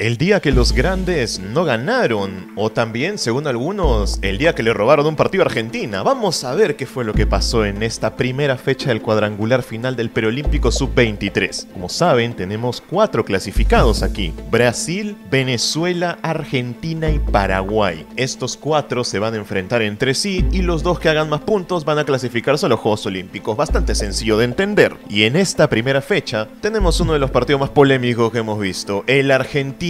El día que los grandes no ganaron, o también, según algunos, el día que le robaron un partido a Argentina. Vamos a ver qué fue lo que pasó en esta primera fecha del cuadrangular final del Preolímpico Sub-23. Como saben, tenemos cuatro clasificados aquí. Brasil, Venezuela, Argentina y Paraguay. Estos cuatro se van a enfrentar entre sí y los dos que hagan más puntos van a clasificarse a los Juegos Olímpicos. Bastante sencillo de entender. Y en esta primera fecha, tenemos uno de los partidos más polémicos que hemos visto. El Argentina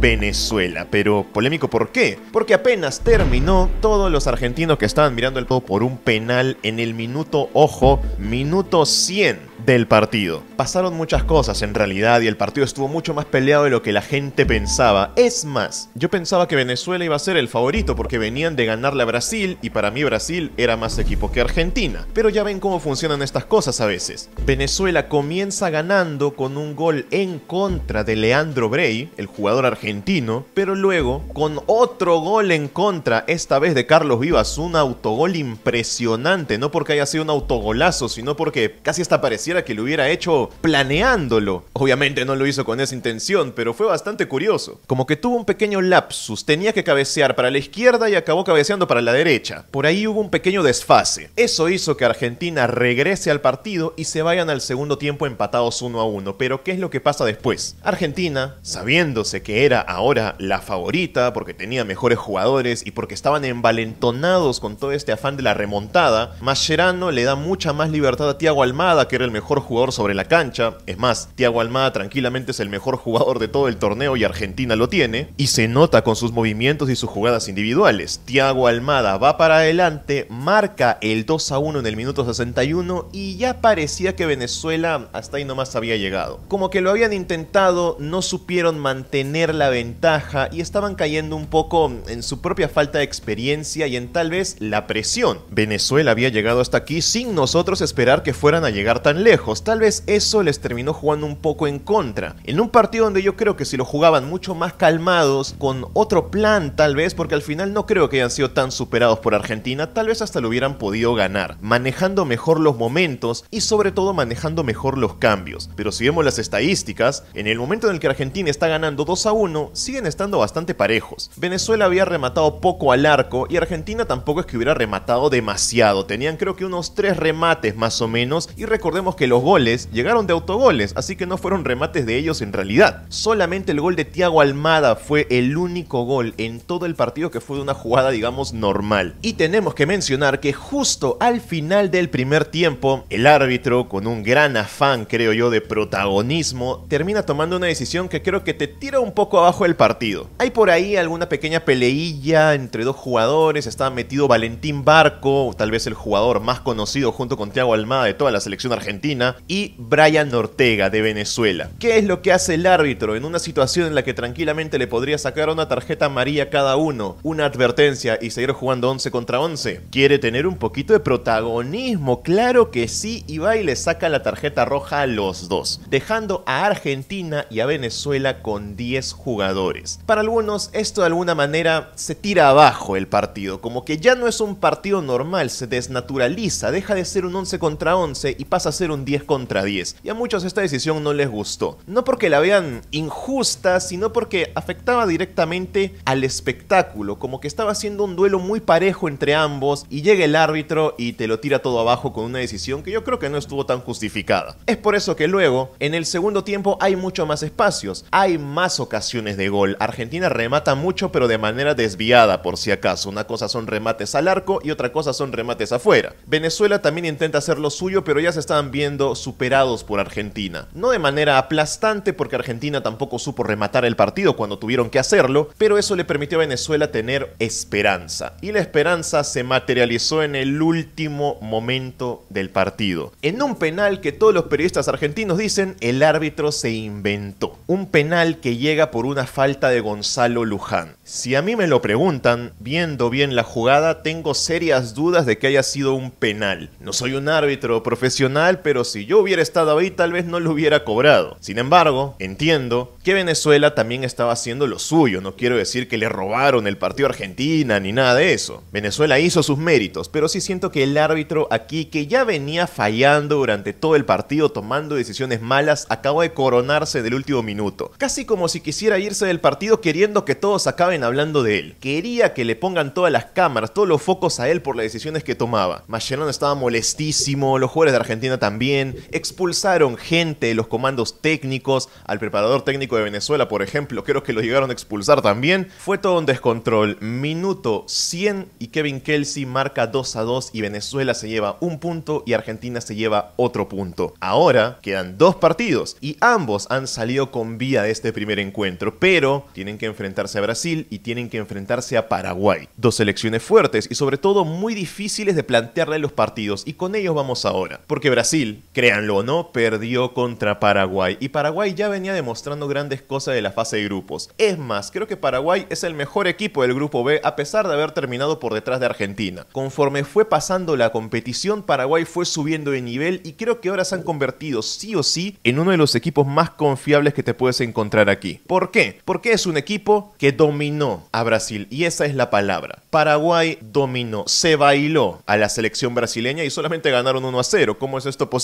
Venezuela. Pero polémico, ¿por qué? Porque apenas terminó, todos los argentinos que estaban mirando el todo por un penal en el minuto, ojo, minuto 100 del partido. Pasaron muchas cosas en realidad y el partido estuvo mucho más peleado de lo que la gente pensaba. Es más, yo pensaba que Venezuela iba a ser el favorito porque venían de ganarle a Brasil y para mí Brasil era más equipo que Argentina. Pero ya ven cómo funcionan estas cosas a veces. Venezuela comienza ganando con un gol en contra de Leandro Bray, el jugador argentino, pero luego con otro gol en contra, esta vez de Carlos Vivas, un autogol impresionante, no porque haya sido un autogolazo, sino porque casi hasta pareciera que lo hubiera hecho planeándolo. Obviamente no lo hizo con esa intención, pero fue bastante curioso. Como que tuvo un pequeño lapsus, tenía que cabecear para la izquierda y acabó cabeceando para la derecha. Por ahí hubo un pequeño desfase. Eso hizo que Argentina regrese al partido y se vayan al segundo tiempo empatados uno a uno. Pero ¿qué es lo que pasa después? Argentina, sabiéndose que era ahora la favorita porque tenía mejores jugadores y porque estaban envalentonados con todo este afán de la remontada, Mascherano le da mucha más libertad a Tiago Almada, que era el mejor mejor jugador sobre la cancha. Es más, Thiago Almada tranquilamente es el mejor jugador de todo el torneo y Argentina lo tiene. Y se nota con sus movimientos y sus jugadas individuales. Thiago Almada va para adelante, marca el 2 a 1 en el minuto 61 y ya parecía que Venezuela hasta ahí nomás había llegado. Como que lo habían intentado, no supieron mantener la ventaja y estaban cayendo un poco en su propia falta de experiencia y en tal vez la presión. Venezuela había llegado hasta aquí sin nosotros esperar que fueran a llegar tan lejos. Tal vez eso les terminó jugando un poco en contra. En un partido donde yo creo que si lo jugaban mucho más calmados, con otro plan tal vez, porque al final no creo que hayan sido tan superados por Argentina, tal vez hasta lo hubieran podido ganar, manejando mejor los momentos y sobre todo manejando mejor los cambios. Pero si vemos las estadísticas, en el momento en el que Argentina está ganando 2 a 1, siguen estando bastante parejos. Venezuela había rematado poco al arco y Argentina tampoco es que hubiera rematado demasiado. Tenían creo que unos 3 remates más o menos y recordemos que que los goles llegaron de autogoles, así que no fueron remates de ellos en realidad. Solamente el gol de Tiago Almada fue el único gol en todo el partido que fue de una jugada, digamos, normal. Y tenemos que mencionar que justo al final del primer tiempo, el árbitro, con un gran afán, creo yo, de protagonismo, termina tomando una decisión que creo que te tira un poco abajo el partido. Hay por ahí alguna pequeña peleilla entre dos jugadores, estaba metido Valentín Barco, tal vez el jugador más conocido junto con Tiago Almada de toda la selección argentina y Brian Ortega de Venezuela. ¿Qué es lo que hace el árbitro en una situación en la que tranquilamente le podría sacar una tarjeta amarilla cada uno, una advertencia y seguir jugando 11 contra 11? Quiere tener un poquito de protagonismo, claro que sí, y va y le saca la tarjeta roja a los dos, dejando a Argentina y a Venezuela con 10 jugadores. Para algunos, esto de alguna manera se tira abajo el partido, como que ya no es un partido normal, se desnaturaliza, deja de ser un 11 contra 11 y pasa a ser un 10 contra 10. Y a muchos esta decisión no les gustó. No porque la vean injusta, sino porque afectaba directamente al espectáculo, como que estaba haciendo un duelo muy parejo entre ambos y llega el árbitro y te lo tira todo abajo con una decisión que yo creo que no estuvo tan justificada. Es por eso que luego, en el segundo tiempo hay mucho más espacios, hay más ocasiones de gol. Argentina remata mucho pero de manera desviada por si acaso. Una cosa son remates al arco y otra cosa son remates afuera. Venezuela también intenta hacer lo suyo pero ya se estaban viendo superados por Argentina. No de manera aplastante porque Argentina tampoco supo rematar el partido cuando tuvieron que hacerlo, pero eso le permitió a Venezuela tener esperanza. Y la esperanza se materializó en el último momento del partido. En un penal que todos los periodistas argentinos dicen el árbitro se inventó. Un penal que llega por una falta de Gonzalo Luján. Si a mí me lo preguntan, viendo bien la jugada, tengo serias dudas de que haya sido un penal. No soy un árbitro profesional, pero si yo hubiera estado ahí tal vez no lo hubiera cobrado. Sin embargo, entiendo que Venezuela también estaba haciendo lo suyo, no quiero decir que le robaron el partido a Argentina ni nada de eso. Venezuela hizo sus méritos, pero sí siento que el árbitro aquí, que ya venía fallando durante todo el partido tomando decisiones malas, acaba de coronarse del último minuto. Casi como si quisiera irse del partido queriendo que todos acaben hablando de él. Quería que le pongan todas las cámaras, todos los focos a él por las decisiones que tomaba. Mascherano estaba molestísimo, los jugadores de Argentina también expulsaron gente, los comandos técnicos, al preparador técnico de Venezuela, por ejemplo, creo que lo llegaron a expulsar también. Fue todo un descontrol. Minuto 100 y Kevin Kelsey marca 2 a 2 y Venezuela se lleva un punto y Argentina se lleva otro punto. Ahora quedan dos partidos y ambos han salido con vía de este primer encuentro, pero tienen que enfrentarse a Brasil y tienen que enfrentarse a Paraguay. Dos selecciones fuertes y sobre todo muy difíciles de plantearle los partidos y con ellos vamos ahora, porque Brasil créanlo o no, perdió contra Paraguay. Y Paraguay ya venía demostrando grandes cosas de la fase de grupos. Es más, creo que Paraguay es el mejor equipo del grupo B a pesar de haber terminado por detrás de Argentina. Conforme fue pasando la competición, Paraguay fue subiendo de nivel y creo que ahora se han convertido sí o sí en uno de los equipos más confiables que te puedes encontrar aquí. ¿Por qué? Porque es un equipo que dominó a Brasil y esa es la palabra. Paraguay dominó, se bailó a la selección brasileña y solamente ganaron 1 a 0. ¿Cómo es esto posible?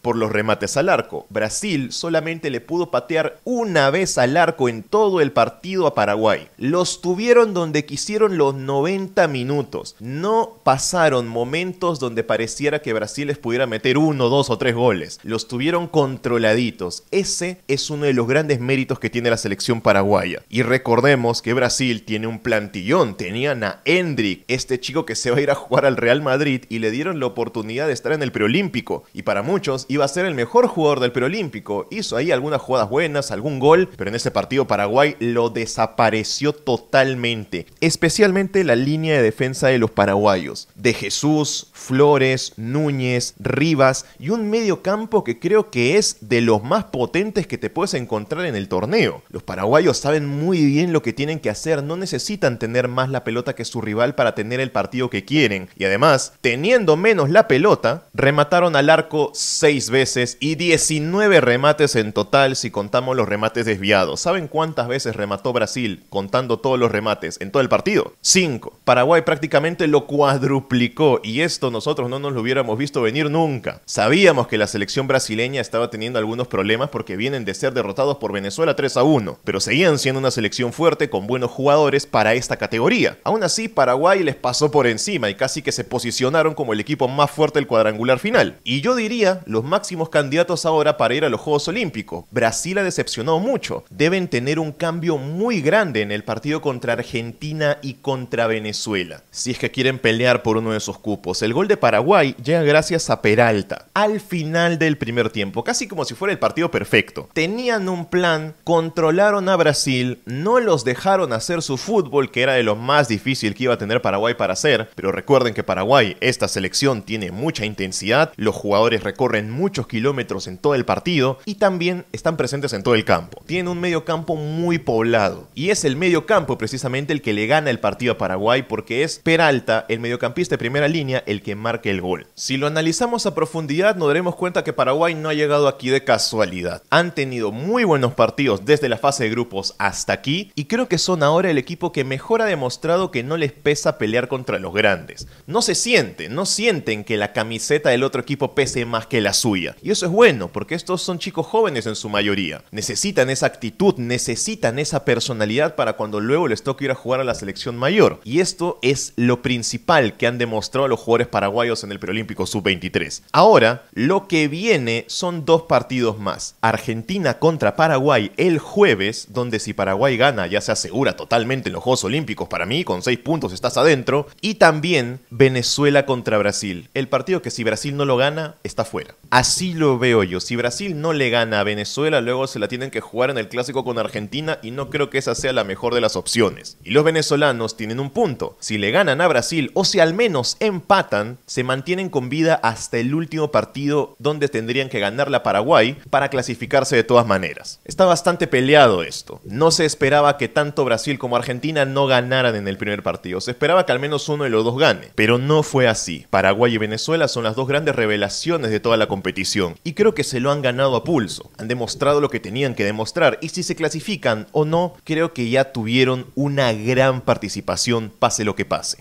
por los remates al arco. Brasil solamente le pudo patear una vez al arco en todo el partido a Paraguay. Los tuvieron donde quisieron los 90 minutos. No pasaron momentos donde pareciera que Brasil les pudiera meter uno, dos o tres goles. Los tuvieron controladitos. Ese es uno de los grandes méritos que tiene la selección paraguaya. Y recordemos que Brasil tiene un plantillón. Tenían a Hendrik, este chico que se va a ir a jugar al Real Madrid, y le dieron la oportunidad de estar en el preolímpico. Y para muchos iba a ser el mejor jugador del preolímpico. Hizo ahí algunas jugadas buenas, algún gol, pero en ese partido Paraguay lo desapareció totalmente. Especialmente la línea de defensa de los paraguayos. De Jesús, Flores, Núñez, Rivas y un medio campo que creo que es de los más potentes que te puedes encontrar en el torneo. Los paraguayos saben muy bien lo que tienen que hacer, no necesitan tener más la pelota que su rival para tener el partido que quieren. Y además, teniendo menos la pelota, remataron al arco 6 seis veces y 19 remates en total si contamos los remates desviados. ¿Saben cuántas veces remató Brasil contando todos los remates en todo el partido? 5. Paraguay prácticamente lo cuadruplicó y esto nosotros no nos lo hubiéramos visto venir nunca. Sabíamos que la selección brasileña estaba teniendo algunos problemas porque vienen de ser derrotados por Venezuela 3 a 1, pero seguían siendo una selección fuerte con buenos jugadores para esta categoría. Aún así, Paraguay les pasó por encima y casi que se posicionaron como el equipo más fuerte del cuadrangular final. Y yo diría los máximos candidatos ahora para ir a los Juegos Olímpicos. Brasil ha decepcionado mucho. Deben tener un cambio muy grande en el partido contra Argentina y contra Venezuela. Si es que quieren pelear por uno de esos cupos. El gol de Paraguay llega gracias a Peralta. Al final del primer tiempo, casi como si fuera el partido perfecto. Tenían un plan, controlaron a Brasil, no los dejaron hacer su fútbol, que era de lo más difícil que iba a tener Paraguay para hacer. Pero recuerden que Paraguay, esta selección, tiene mucha intensidad. Los jugadores recorren muchos kilómetros en todo el partido y también están presentes en todo el campo. Tiene un medio campo muy poblado y es el medio campo precisamente el que le gana el partido a Paraguay porque es Peralta, el mediocampista de primera línea, el que marca el gol. Si lo analizamos a profundidad nos daremos cuenta que Paraguay no ha llegado aquí de casualidad. Han tenido muy buenos partidos desde la fase de grupos hasta aquí y creo que son ahora el equipo que mejor ha demostrado que no les pesa pelear contra los grandes. No se sienten, no sienten que la camiseta del otro equipo pese más que la suya. Y eso es bueno, porque estos son chicos jóvenes en su mayoría. Necesitan esa actitud, necesitan esa personalidad para cuando luego les toque ir a jugar a la selección mayor. Y esto es lo principal que han demostrado los jugadores paraguayos en el preolímpico sub-23. Ahora, lo que viene son dos partidos más. Argentina contra Paraguay el jueves, donde si Paraguay gana ya se asegura totalmente en los Juegos Olímpicos para mí, con seis puntos estás adentro. Y también Venezuela contra Brasil. El partido que si Brasil no lo gana está Así lo veo yo. Si Brasil no le gana a Venezuela, luego se la tienen que jugar en el clásico con Argentina y no creo que esa sea la mejor de las opciones. Y los venezolanos tienen un punto. Si le ganan a Brasil o si al menos empatan, se mantienen con vida hasta el último partido donde tendrían que ganar la Paraguay para clasificarse de todas maneras. Está bastante peleado esto. No se esperaba que tanto Brasil como Argentina no ganaran en el primer partido. Se esperaba que al menos uno de los dos gane. Pero no fue así. Paraguay y Venezuela son las dos grandes revelaciones de toda la competición. Y creo que se lo han ganado a pulso. Han demostrado lo que tenían que demostrar. Y si se clasifican o no, creo que ya tuvieron una gran participación, pase lo que pase.